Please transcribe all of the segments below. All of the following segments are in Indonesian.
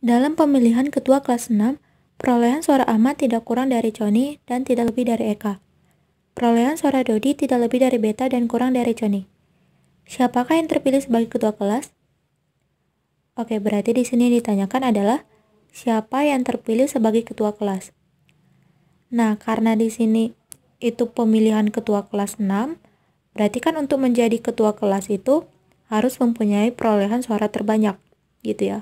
Dalam pemilihan ketua kelas 6, perolehan suara Ahmad tidak kurang dari Joni dan tidak lebih dari Eka. Perolehan suara Dodi tidak lebih dari Beta dan kurang dari Joni. Siapakah yang terpilih sebagai ketua kelas? Oke, berarti di sini ditanyakan adalah siapa yang terpilih sebagai ketua kelas. Nah, karena di sini itu pemilihan ketua kelas 6, berarti kan untuk menjadi ketua kelas itu harus mempunyai perolehan suara terbanyak, gitu ya.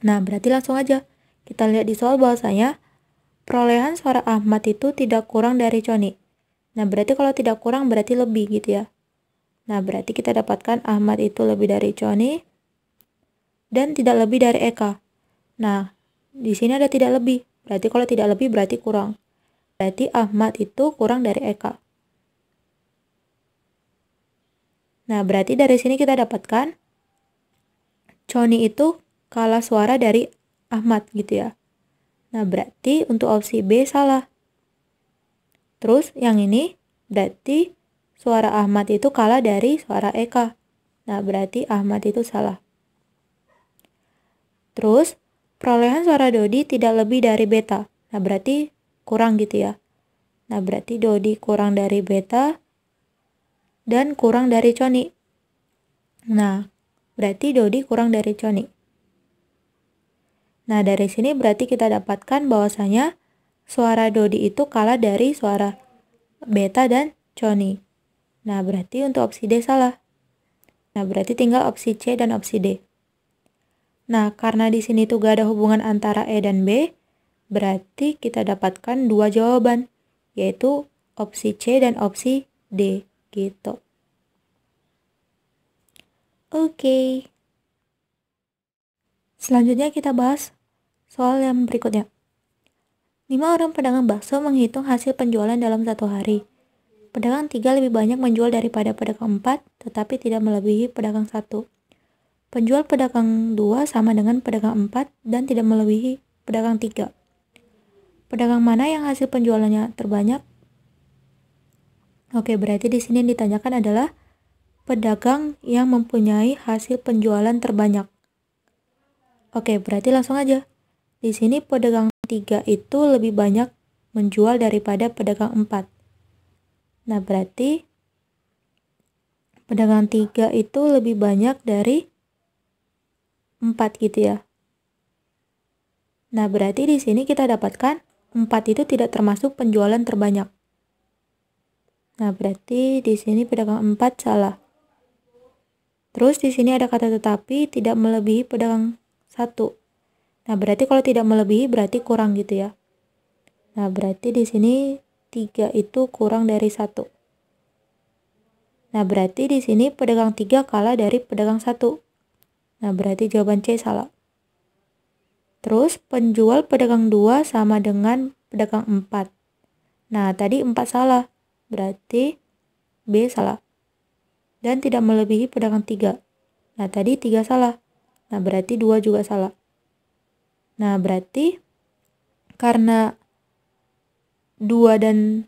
Nah, berarti langsung aja. Kita lihat di soal bahwasanya perolehan suara Ahmad itu tidak kurang dari Coni. Nah, berarti kalau tidak kurang berarti lebih gitu ya. Nah, berarti kita dapatkan Ahmad itu lebih dari Coni dan tidak lebih dari Eka. Nah, di sini ada tidak lebih. Berarti kalau tidak lebih berarti kurang. Berarti Ahmad itu kurang dari Eka. Nah, berarti dari sini kita dapatkan Coni itu kalah suara dari Ahmad gitu ya. Nah, berarti untuk opsi B salah. Terus yang ini berarti suara Ahmad itu kalah dari suara Eka. Nah, berarti Ahmad itu salah. Terus, perolehan suara Dodi tidak lebih dari beta. Nah, berarti kurang gitu ya. Nah, berarti Dodi kurang dari beta dan kurang dari Coni. Nah, berarti Dodi kurang dari Coni. Nah, dari sini berarti kita dapatkan bahwasanya suara Dodi itu kalah dari suara Beta dan Choni. Nah, berarti untuk opsi D salah. Nah, berarti tinggal opsi C dan opsi D. Nah, karena di sini tuh gak ada hubungan antara E dan B, berarti kita dapatkan dua jawaban, yaitu opsi C dan opsi D, gitu. Oke. Okay. Selanjutnya kita bahas Soal yang berikutnya. Lima orang pedagang bakso menghitung hasil penjualan dalam satu hari. Pedagang tiga lebih banyak menjual daripada pedagang empat, tetapi tidak melebihi pedagang satu. Penjual pedagang dua sama dengan pedagang empat dan tidak melebihi pedagang tiga. Pedagang mana yang hasil penjualannya terbanyak? Oke, berarti di sini yang ditanyakan adalah pedagang yang mempunyai hasil penjualan terbanyak. Oke, berarti langsung aja. Di sini pedagang 3 itu lebih banyak menjual daripada pedagang 4. Nah, berarti pedagang 3 itu lebih banyak dari 4 gitu ya. Nah, berarti di sini kita dapatkan 4 itu tidak termasuk penjualan terbanyak. Nah, berarti di sini pedagang 4 salah. Terus di sini ada kata tetapi tidak melebihi pedagang 1. Nah, berarti kalau tidak melebihi berarti kurang gitu ya. Nah, berarti di sini 3 itu kurang dari 1. Nah, berarti di sini pedagang 3 kalah dari pedagang 1. Nah, berarti jawaban C salah. Terus penjual pedagang 2 sama dengan pedagang 4. Nah, tadi 4 salah. Berarti B salah. Dan tidak melebihi pedagang 3. Nah, tadi 3 salah. Nah, berarti 2 juga salah. Nah, berarti karena 2 dan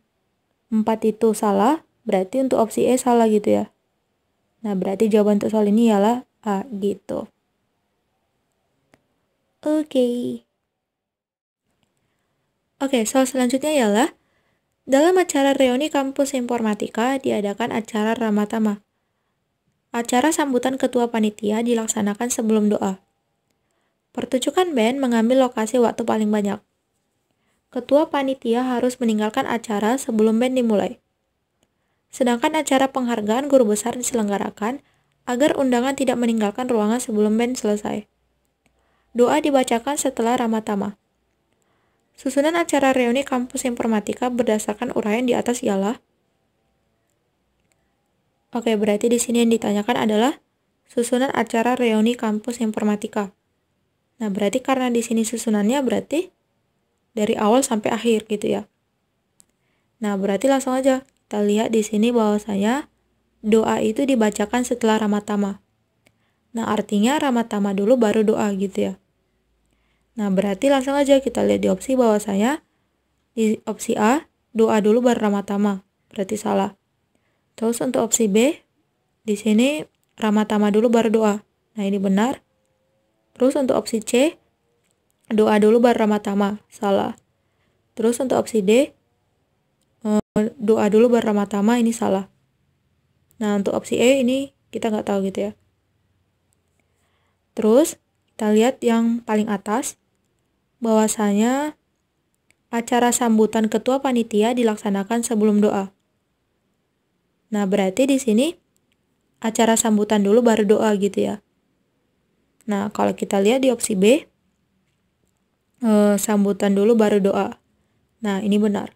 4 itu salah, berarti untuk opsi E salah gitu ya. Nah, berarti jawaban untuk soal ini ialah A gitu. Oke. Okay. Oke, okay, soal selanjutnya ialah dalam acara reuni kampus informatika diadakan acara Ramatama. Acara sambutan ketua panitia dilaksanakan sebelum doa. Pertunjukan band mengambil lokasi waktu paling banyak. Ketua panitia harus meninggalkan acara sebelum band dimulai. Sedangkan acara penghargaan guru besar diselenggarakan agar undangan tidak meninggalkan ruangan sebelum band selesai. Doa dibacakan setelah ramatama. Susunan acara reuni kampus informatika berdasarkan uraian di atas ialah Oke, berarti di sini yang ditanyakan adalah susunan acara reuni kampus informatika. Nah, berarti karena di sini susunannya berarti dari awal sampai akhir gitu ya. Nah, berarti langsung aja kita lihat di sini saya doa itu dibacakan setelah ramatama. Nah, artinya ramatama dulu baru doa gitu ya. Nah, berarti langsung aja kita lihat di opsi saya di opsi A doa dulu baru ramatama. Berarti salah. Terus untuk opsi B di sini ramatama dulu baru doa. Nah, ini benar. Terus untuk opsi C, doa dulu baru ramatama. Salah. Terus untuk opsi D, eh, doa dulu baru ramatama ini salah. Nah, untuk opsi E ini kita nggak tahu gitu ya. Terus, kita lihat yang paling atas, bahwasanya acara sambutan ketua panitia dilaksanakan sebelum doa. Nah, berarti di sini acara sambutan dulu baru doa gitu ya. Nah, kalau kita lihat di opsi B, eh, sambutan dulu baru doa. Nah, ini benar.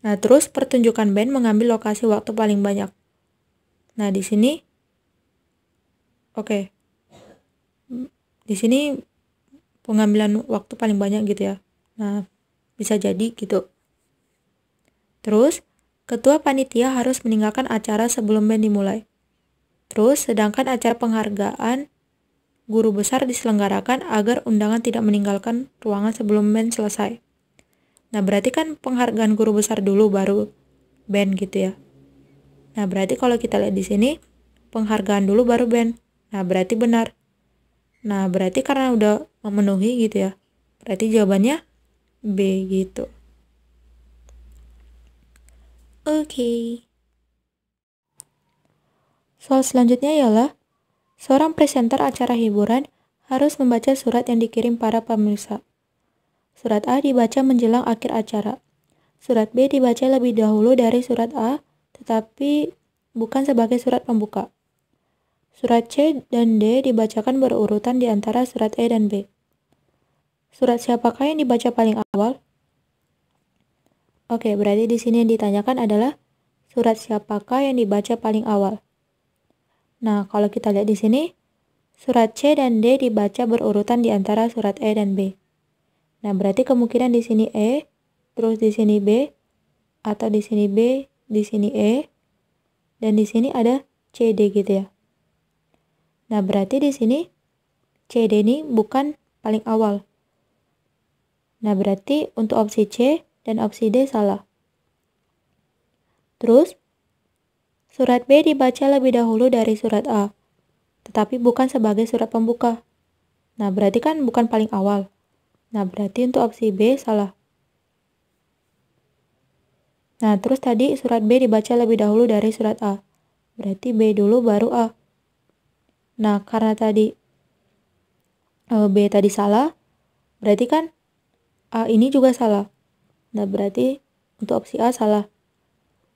Nah, terus pertunjukan band mengambil lokasi waktu paling banyak. Nah, di sini oke. Okay. Di sini pengambilan waktu paling banyak gitu ya. Nah, bisa jadi gitu. Terus, ketua panitia harus meninggalkan acara sebelum band dimulai. Terus, sedangkan acara penghargaan guru besar diselenggarakan agar undangan tidak meninggalkan ruangan sebelum band selesai. Nah, berarti kan penghargaan guru besar dulu baru band gitu ya. Nah, berarti kalau kita lihat di sini, penghargaan dulu baru band. Nah, berarti benar. Nah, berarti karena udah memenuhi gitu ya. Berarti jawabannya B gitu. Oke. Okay. Soal selanjutnya ialah, seorang presenter acara hiburan harus membaca surat yang dikirim para pemirsa. Surat A dibaca menjelang akhir acara. Surat B dibaca lebih dahulu dari surat A, tetapi bukan sebagai surat pembuka. Surat C dan D dibacakan berurutan di antara surat E dan B. Surat siapakah yang dibaca paling awal? Oke, berarti di sini yang ditanyakan adalah surat siapakah yang dibaca paling awal. Nah, kalau kita lihat di sini, surat C dan D dibaca berurutan di antara surat E dan B. Nah, berarti kemungkinan di sini E, terus di sini B, atau di sini B, di sini E, dan di sini ada C D gitu ya. Nah, berarti di sini C D ini bukan paling awal. Nah, berarti untuk opsi C dan opsi D salah. Terus, Surat B dibaca lebih dahulu dari surat A, tetapi bukan sebagai surat pembuka. Nah, berarti kan bukan paling awal. Nah, berarti untuk opsi B salah. Nah, terus tadi surat B dibaca lebih dahulu dari surat A. Berarti B dulu baru A. Nah, karena tadi e, B tadi salah, berarti kan A ini juga salah. Nah, berarti untuk opsi A salah.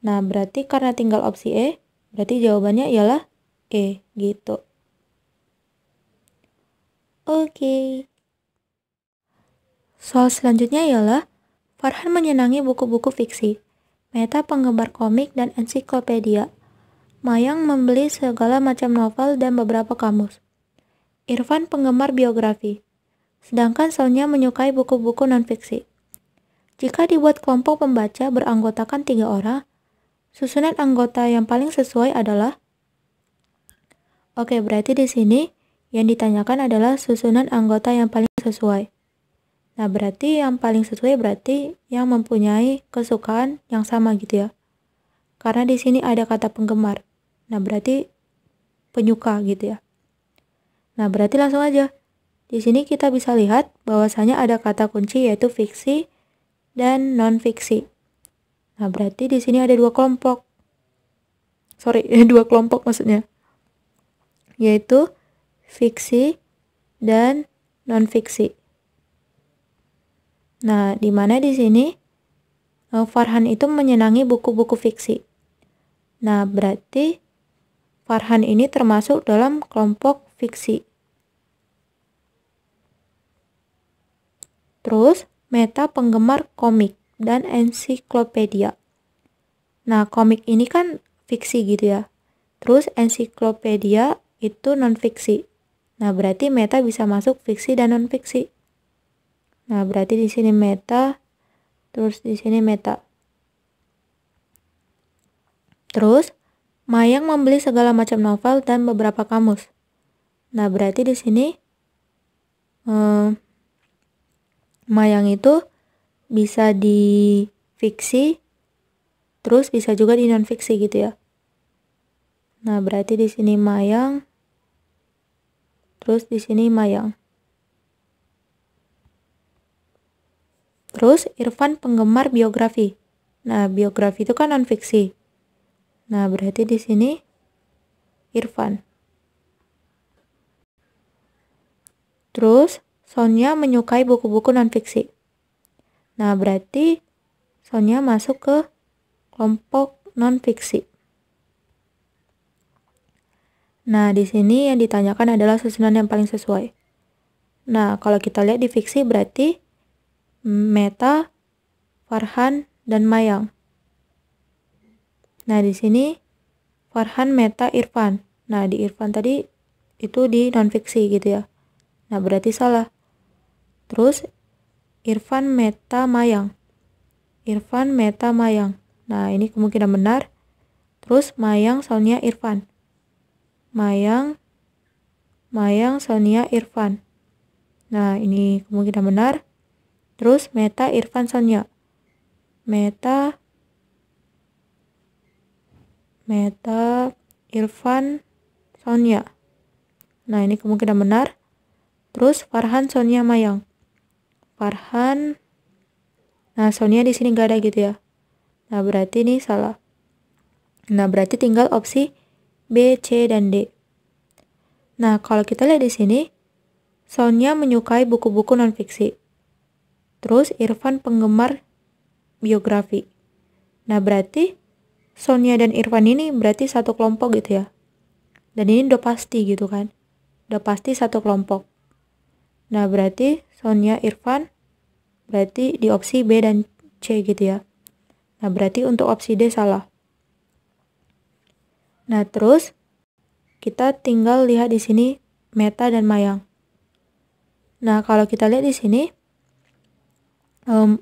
Nah, berarti karena tinggal opsi E, berarti jawabannya ialah E gitu. Oke. Okay. Soal selanjutnya ialah Farhan menyenangi buku-buku fiksi. Meta penggemar komik dan ensiklopedia. Mayang membeli segala macam novel dan beberapa kamus. Irfan penggemar biografi. Sedangkan Sonya menyukai buku-buku non-fiksi. Jika dibuat kelompok pembaca beranggotakan tiga orang, Susunan anggota yang paling sesuai adalah Oke, berarti di sini yang ditanyakan adalah susunan anggota yang paling sesuai. Nah, berarti yang paling sesuai berarti yang mempunyai kesukaan yang sama gitu ya. Karena di sini ada kata penggemar. Nah, berarti penyuka gitu ya. Nah, berarti langsung aja. Di sini kita bisa lihat bahwasanya ada kata kunci yaitu fiksi dan non-fiksi. Nah, berarti di sini ada dua kelompok. Sorry, dua kelompok maksudnya. Yaitu fiksi dan non-fiksi. Nah, di mana di sini eh, Farhan itu menyenangi buku-buku fiksi. Nah, berarti Farhan ini termasuk dalam kelompok fiksi. Terus, Meta penggemar komik dan ensiklopedia. Nah, komik ini kan fiksi gitu ya. Terus ensiklopedia itu non-fiksi. Nah, berarti meta bisa masuk fiksi dan non-fiksi. Nah, berarti di sini meta, terus di sini meta. Terus, Mayang membeli segala macam novel dan beberapa kamus. Nah, berarti di sini eh, Mayang itu bisa di fiksi, terus bisa juga di non fiksi gitu ya. Nah, berarti di sini mayang, terus di sini mayang. Terus Irfan penggemar biografi. Nah, biografi itu kan non fiksi. Nah, berarti di sini Irfan. Terus Sonia menyukai buku-buku non fiksi. Nah, berarti Sonya masuk ke kelompok non-fiksi. Nah, di sini yang ditanyakan adalah susunan yang paling sesuai. Nah, kalau kita lihat di fiksi berarti Meta, Farhan, dan Mayang. Nah, di sini Farhan, Meta, Irfan. Nah, di Irfan tadi itu di non-fiksi gitu ya. Nah, berarti salah. Terus Irfan Meta Mayang. Irfan Meta Mayang. Nah, ini kemungkinan benar. Terus Mayang Sonia Irfan. Mayang Mayang Sonia Irfan. Nah, ini kemungkinan benar. Terus Meta Irfan Sonia. Meta Meta Irfan Sonia. Nah, ini kemungkinan benar. Terus Farhan Sonia Mayang. Farhan. Nah, Sonia di sini nggak ada gitu ya. Nah, berarti ini salah. Nah, berarti tinggal opsi B, C, dan D. Nah, kalau kita lihat di sini, Sonia menyukai buku-buku non-fiksi. Terus, Irfan penggemar biografi. Nah, berarti Sonia dan Irfan ini berarti satu kelompok gitu ya. Dan ini udah pasti gitu kan. Udah pasti satu kelompok. Nah, berarti Sonia Irfan berarti di opsi B dan C gitu ya. Nah, berarti untuk opsi D salah. Nah, terus kita tinggal lihat di sini Meta dan Mayang. Nah, kalau kita lihat di sini um,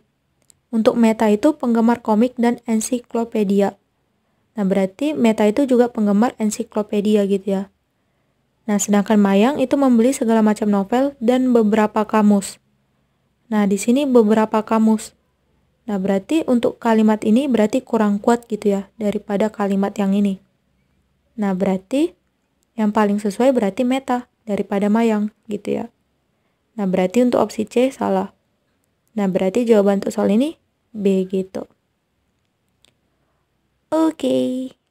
untuk Meta itu penggemar komik dan ensiklopedia. Nah, berarti Meta itu juga penggemar ensiklopedia gitu ya. Nah, sedangkan Mayang itu membeli segala macam novel dan beberapa kamus. Nah, di sini beberapa kamus. Nah, berarti untuk kalimat ini berarti kurang kuat gitu ya daripada kalimat yang ini. Nah, berarti yang paling sesuai berarti meta daripada mayang gitu ya. Nah, berarti untuk opsi C salah. Nah, berarti jawaban untuk soal ini B gitu. Oke. Okay.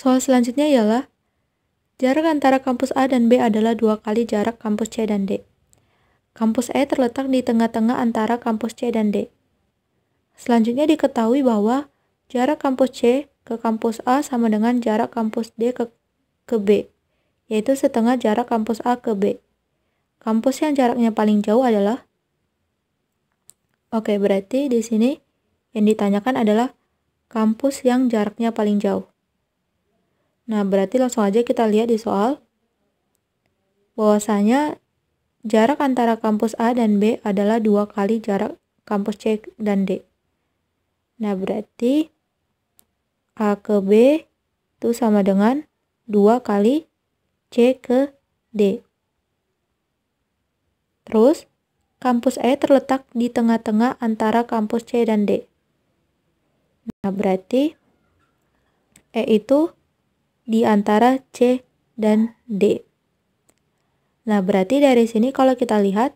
Soal selanjutnya ialah, jarak antara kampus A dan B adalah dua kali jarak kampus C dan D. Kampus E terletak di tengah-tengah antara kampus C dan D. Selanjutnya diketahui bahwa jarak kampus C ke kampus A sama dengan jarak kampus D ke, ke B, yaitu setengah jarak kampus A ke B. Kampus yang jaraknya paling jauh adalah Oke, berarti di sini yang ditanyakan adalah kampus yang jaraknya paling jauh. Nah, berarti langsung aja kita lihat di soal bahwasanya jarak antara kampus A dan B adalah dua kali jarak kampus C dan D. Nah, berarti A ke B itu sama dengan dua kali C ke D. Terus, kampus E terletak di tengah-tengah antara kampus C dan D. Nah, berarti E itu di antara C dan D. Nah, berarti dari sini kalau kita lihat,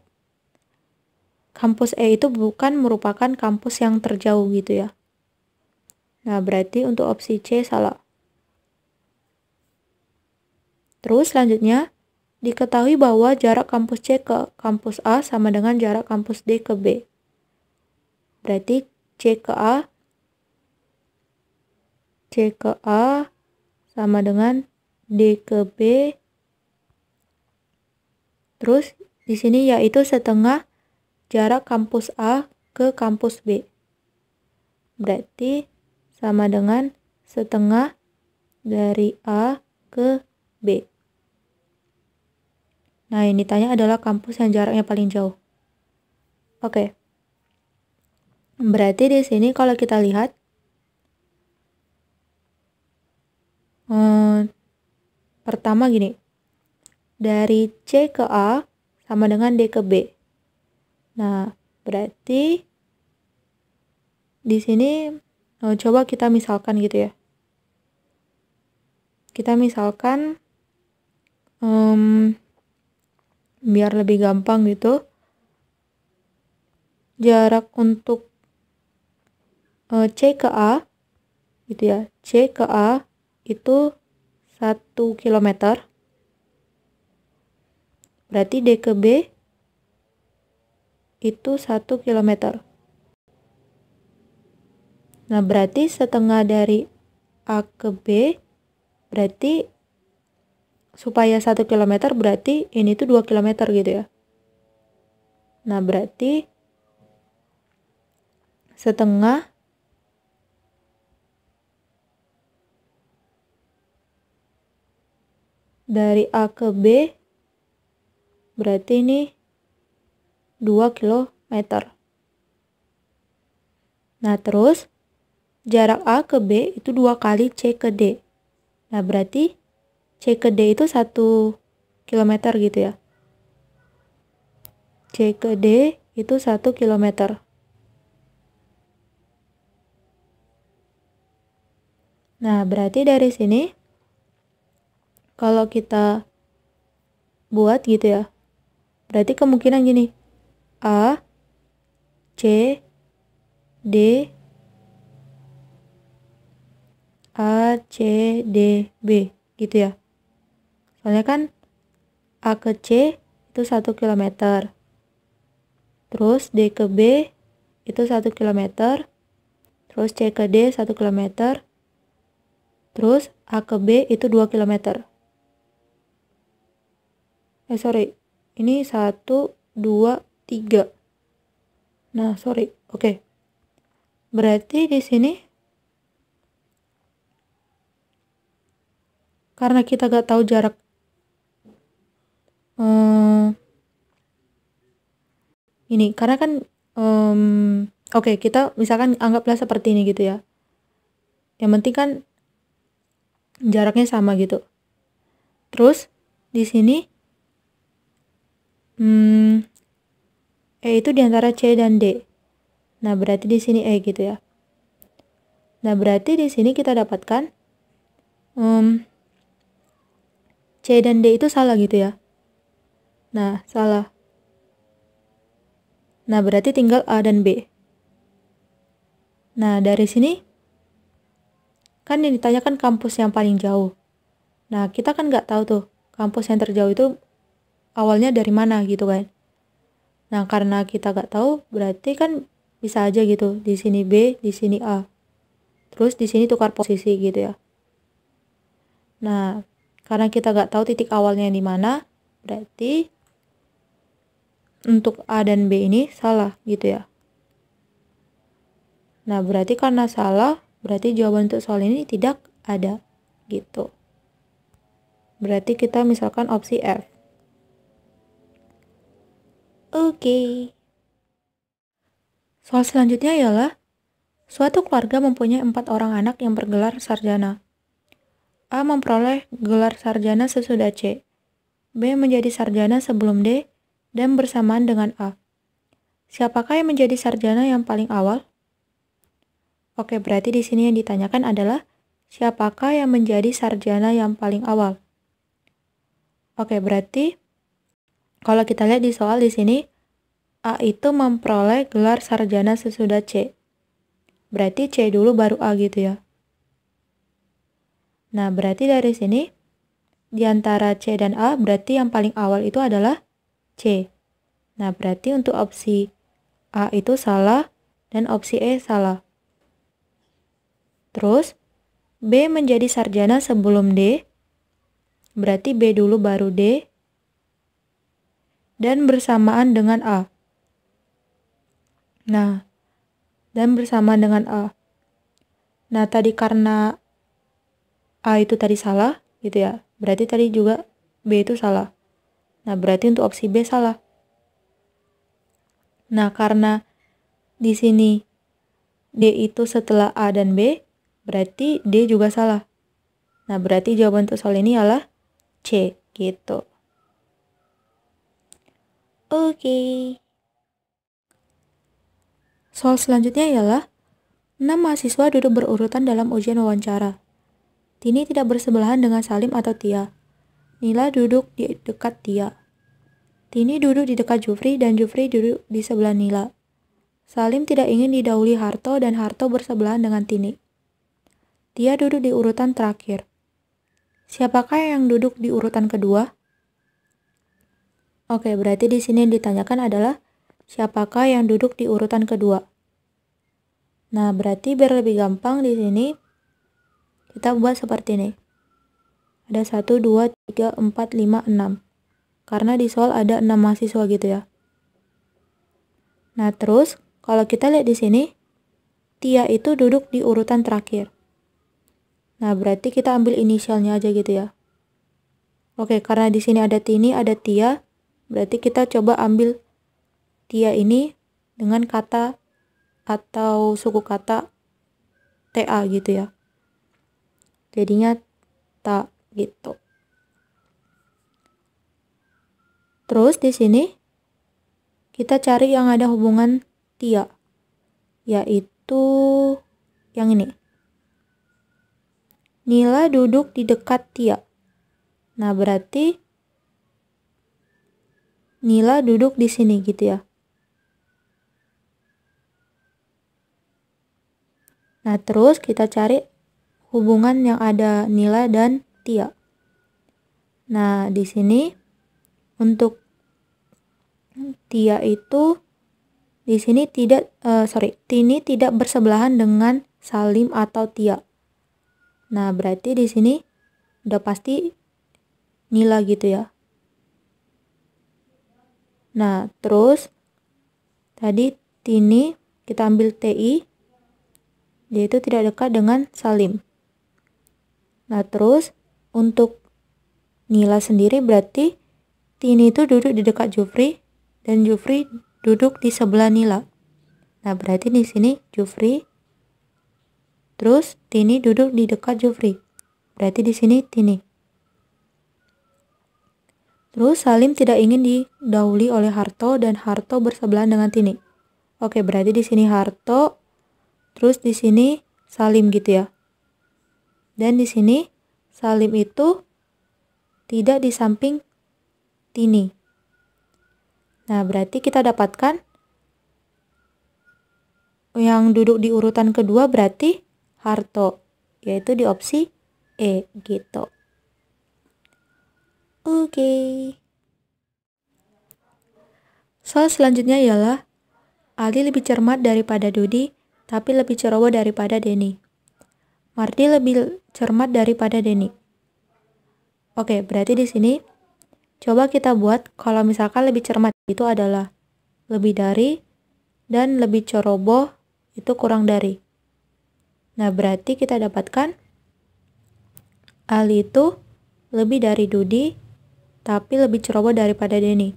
kampus E itu bukan merupakan kampus yang terjauh gitu ya. Nah, berarti untuk opsi C salah. Terus selanjutnya, diketahui bahwa jarak kampus C ke kampus A sama dengan jarak kampus D ke B. Berarti C ke A, C ke A sama dengan D ke B. Terus di sini yaitu setengah jarak kampus A ke kampus B. Berarti sama dengan setengah dari A ke B. Nah, ini tanya adalah kampus yang jaraknya paling jauh. Oke. Okay. Berarti di sini kalau kita lihat Hmm, pertama gini, dari C ke A sama dengan D ke B. Nah, berarti di sini eh, coba kita misalkan gitu ya. Kita misalkan um, biar lebih gampang gitu jarak untuk uh, C ke A gitu ya C ke A itu 1 km. Berarti D ke B itu 1 km. Nah, berarti setengah dari A ke B berarti supaya 1 km berarti ini tuh 2 km gitu ya. Nah, berarti setengah dari A ke B berarti ini 2 km. Nah, terus jarak A ke B itu dua kali C ke D. Nah, berarti C ke D itu 1 km gitu ya. C ke D itu 1 km. Nah, berarti dari sini kalau kita buat gitu ya. Berarti kemungkinan gini. A C D A C D B gitu ya. Soalnya kan A ke C itu 1 km. Terus D ke B itu 1 km. Terus C ke D 1 km. Terus A ke B itu 2 km eh sorry ini satu dua tiga nah sorry oke okay. berarti di sini karena kita gak tahu jarak um, ini karena kan um, oke okay, kita misalkan anggaplah seperti ini gitu ya yang penting kan jaraknya sama gitu terus di sini Hmm, E itu diantara C dan D. Nah, berarti di sini E gitu ya. Nah, berarti di sini kita dapatkan um, C dan D itu salah gitu ya. Nah, salah. Nah, berarti tinggal A dan B. Nah, dari sini kan yang ditanyakan kampus yang paling jauh. Nah, kita kan nggak tahu tuh kampus yang terjauh itu awalnya dari mana gitu kan. Nah, karena kita gak tahu, berarti kan bisa aja gitu. Di sini B, di sini A. Terus di sini tukar posisi gitu ya. Nah, karena kita gak tahu titik awalnya di mana, berarti untuk A dan B ini salah gitu ya. Nah, berarti karena salah, berarti jawaban untuk soal ini tidak ada gitu. Berarti kita misalkan opsi F. Oke. Okay. Soal selanjutnya ialah, suatu keluarga mempunyai empat orang anak yang bergelar sarjana. A memperoleh gelar sarjana sesudah C. B menjadi sarjana sebelum D dan bersamaan dengan A. Siapakah yang menjadi sarjana yang paling awal? Oke, berarti di sini yang ditanyakan adalah siapakah yang menjadi sarjana yang paling awal? Oke, berarti kalau kita lihat di soal di sini, A itu memperoleh gelar sarjana sesudah C. Berarti C dulu baru A gitu ya. Nah, berarti dari sini, di antara C dan A, berarti yang paling awal itu adalah C. Nah, berarti untuk opsi A itu salah dan opsi E salah. Terus, B menjadi sarjana sebelum D, berarti B dulu baru D, dan bersamaan dengan A. Nah, dan bersamaan dengan A. Nah, tadi karena A itu tadi salah, gitu ya. Berarti tadi juga B itu salah. Nah, berarti untuk opsi B salah. Nah, karena di sini D itu setelah A dan B, berarti D juga salah. Nah, berarti jawaban untuk soal ini adalah C, gitu. Oke. Okay. Soal selanjutnya ialah 6 mahasiswa duduk berurutan dalam ujian wawancara. Tini tidak bersebelahan dengan Salim atau Tia. Nila duduk di dekat Tia. Tini duduk di dekat Jufri dan Jufri duduk di sebelah Nila. Salim tidak ingin didahului Harto dan Harto bersebelahan dengan Tini. Tia duduk di urutan terakhir. Siapakah yang duduk di urutan kedua? Oke, berarti di sini ditanyakan adalah siapakah yang duduk di urutan kedua. Nah, berarti biar lebih gampang di sini kita buat seperti ini. Ada 1, 2, 3, 4, 5, 6. Karena di soal ada 6 mahasiswa gitu ya. Nah, terus kalau kita lihat di sini, Tia itu duduk di urutan terakhir. Nah, berarti kita ambil inisialnya aja gitu ya. Oke, karena di sini ada Tini, ada Tia, Berarti kita coba ambil dia ini dengan kata atau suku kata TA gitu ya. Jadinya ta gitu. Terus di sini kita cari yang ada hubungan tia yaitu yang ini. Nila duduk di dekat Tia. Nah, berarti Nila duduk di sini gitu ya. Nah, terus kita cari hubungan yang ada Nila dan Tia. Nah, di sini untuk Tia itu di sini tidak uh, sorry, Tini tidak bersebelahan dengan Salim atau Tia. Nah, berarti di sini udah pasti Nila gitu ya. Nah, terus tadi tini kita ambil TI yaitu tidak dekat dengan salim. Nah, terus untuk Nila sendiri berarti Tini itu duduk di dekat Jufri dan Jufri duduk di sebelah Nila. Nah, berarti di sini Jufri terus Tini duduk di dekat Jufri. Berarti di sini Tini. Terus Salim tidak ingin didahului oleh Harto dan Harto bersebelahan dengan Tini. Oke, berarti di sini Harto, terus di sini Salim gitu ya. Dan di sini Salim itu tidak di samping Tini. Nah, berarti kita dapatkan yang duduk di urutan kedua berarti Harto, yaitu di opsi E gitu. Oke. Okay. Soal selanjutnya ialah Ali lebih cermat daripada Dodi, tapi lebih ceroboh daripada Denny. Mardi lebih cermat daripada Denny. Oke, berarti di sini coba kita buat kalau misalkan lebih cermat itu adalah lebih dari dan lebih ceroboh itu kurang dari. Nah, berarti kita dapatkan Ali itu lebih dari Dodi tapi lebih ceroboh daripada Denny.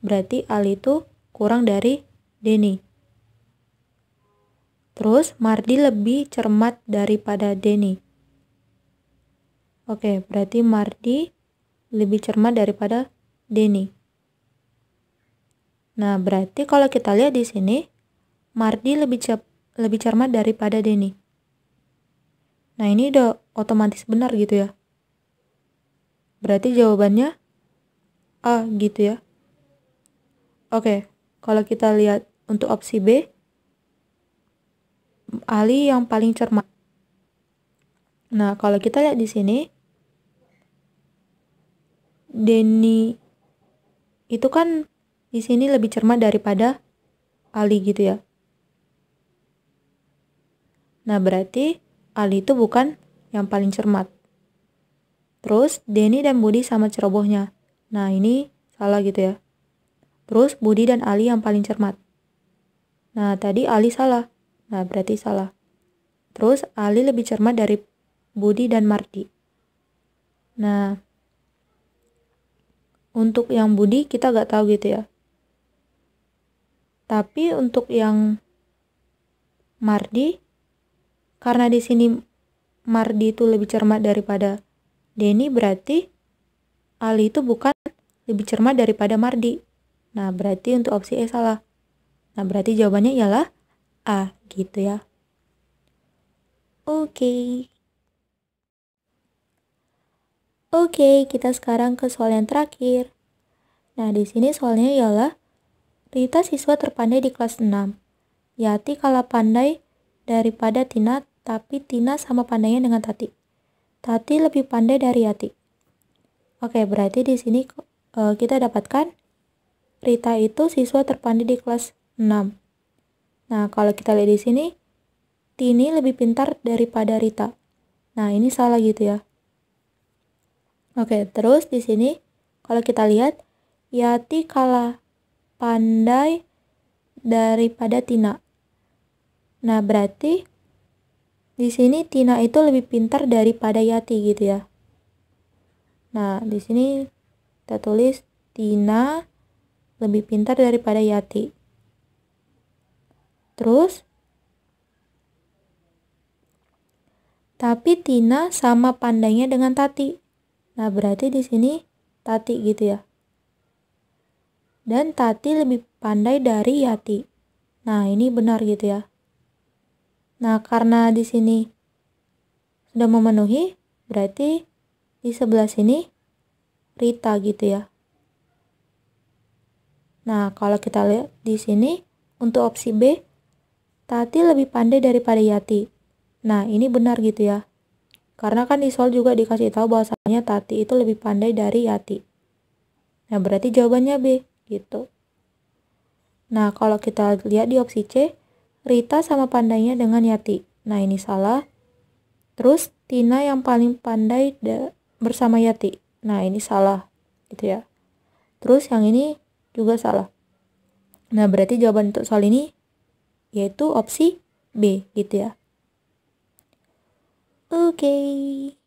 Berarti Al itu kurang dari Denny. Terus Mardi lebih cermat daripada Denny. Oke, berarti Mardi lebih cermat daripada Denny. Nah, berarti kalau kita lihat di sini, Mardi lebih cep, lebih cermat daripada Denny. Nah, ini udah otomatis benar gitu ya. Berarti jawabannya A gitu ya. Oke, kalau kita lihat untuk opsi B, Ali yang paling cermat. Nah, kalau kita lihat di sini, Denny itu kan di sini lebih cermat daripada Ali gitu ya. Nah, berarti Ali itu bukan yang paling cermat. Terus, Denny dan Budi sama cerobohnya. Nah, ini salah gitu ya. Terus Budi dan Ali yang paling cermat. Nah, tadi Ali salah. Nah, berarti salah. Terus Ali lebih cermat dari Budi dan Mardi. Nah, untuk yang Budi kita gak tahu gitu ya. Tapi untuk yang Mardi, karena di sini Mardi itu lebih cermat daripada Denny, berarti Ali itu bukan lebih cermat daripada Mardi. Nah, berarti untuk opsi E salah. Nah, berarti jawabannya ialah A, gitu ya. Oke. Okay. Oke, okay, kita sekarang ke soal yang terakhir. Nah, di sini soalnya ialah Rita siswa terpandai di kelas 6. Yati kalah pandai daripada Tina, tapi Tina sama pandainya dengan Tati. Tati lebih pandai dari Yati. Oke, berarti di sini uh, kita dapatkan Rita itu siswa terpandai di kelas 6. Nah, kalau kita lihat di sini, Tini lebih pintar daripada Rita. Nah, ini salah gitu ya. Oke, terus di sini kalau kita lihat Yati kalah pandai daripada Tina. Nah, berarti di sini Tina itu lebih pintar daripada Yati gitu ya. Nah, di sini kita tulis Tina lebih pintar daripada Yati. Terus, tapi Tina sama pandainya dengan Tati. Nah, berarti di sini Tati gitu ya. Dan Tati lebih pandai dari Yati. Nah, ini benar gitu ya. Nah, karena di sini sudah memenuhi, berarti di sebelah sini Rita gitu ya. Nah, kalau kita lihat di sini untuk opsi B, Tati lebih pandai daripada Yati. Nah, ini benar gitu ya. Karena kan di soal juga dikasih tahu bahwasanya Tati itu lebih pandai dari Yati. Nah, berarti jawabannya B gitu. Nah, kalau kita lihat di opsi C, Rita sama pandainya dengan Yati. Nah, ini salah. Terus Tina yang paling pandai bersama Yati nah ini salah gitu ya terus yang ini juga salah nah berarti jawaban untuk soal ini yaitu opsi B gitu ya oke okay.